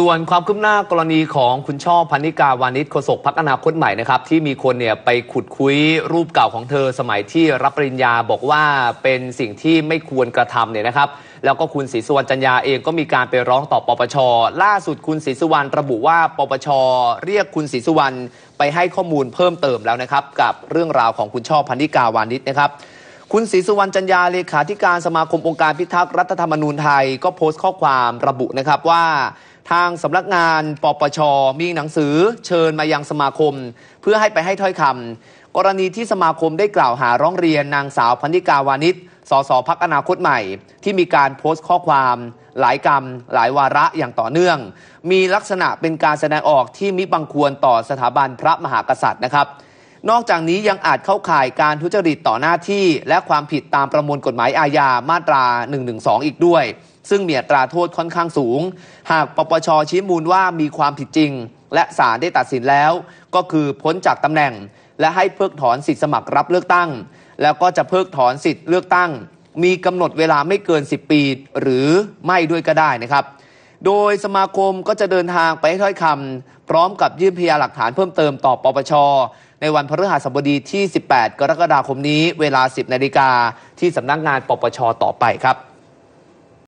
ส่วนความคืบหน้ากรณีของคุณช่อพันิกาวานิชโฆษกพักอนาคตใหม่นะครับที่มีคนเนี่ยไปขุดคุยรูปเก่าของเธอสมัยที่รับปริญญาบอกว่าเป็นสิ่งที่ไม่ควรกระทำเนี่ยนะครับ แล้วก็คุณศรีสุวรรณจันยาเองก็มีการไปร้องต่อปปชล่าสุดคุณศรีสุวรรณระบุว่า ปปชเรียกคุณศรีสุวรรณไปให้ข้อมูลเพิ่มเติมแล้วนะครับกับเรื่องราวของคุณช่อพันิกาวานิชนะครับ คุณศรีสุวรรณจันยาเลขาธิการสมาคมองค์การพิทักษ์รัฐธรรมนูญไทยก็โพสต์ข้อความระบุนะครับว่าทางสำนักงานปปชมีหนังสือเชิญมายังสมาคม เพื่อให้ไปให้ถ้อยคำ กรณีที่สมาคมได้กล่าวหาร้องเรียนนางสาวพันิกาวานิชสสพักอนาคตใหม่ ที่มีการโพสต์ข้อความ หลายกรรม หลายวาระอย่างต่อเนื่อง มีลักษณะเป็นการแสดงออกที่มิบังควรต่อสถาบันพระมหากษัตริย์นะครับนอกจากนี้ยังอาจเข้าข่ายการทุจริตต่อหน้าที่ และความผิดตามประมวลกฎหมายอาญามาตรา112 อีกด้วย ซึ่งมีอัตราโทษค่อนข้างสูง หากปปชชี้มูลว่ามีความผิดจริงและศาลได้ตัดสินแล้ว ก็คือพ้นจากตำแหน่ง และให้เพิกถอนสิทธิสมัครรับเลือกตั้ง แล้วก็จะเพิกถอนสิทธิเลือกตั้ง มีกำหนดเวลาไม่เกิน 10 ปีหรือไม่ด้วยก็ได้นะครับโดยสมาคมก็จะเดินทางไปให้ถ้อยคำพร้อมกับยื่นพยานหลักฐานเพิ่มเติมต่อ ปปช ในวันพฤหัสบดีที่ 18 กรกฎาคมนี้ เวลา 10นาฬิกาที่สำนักงงานปปช ต่อไปครับ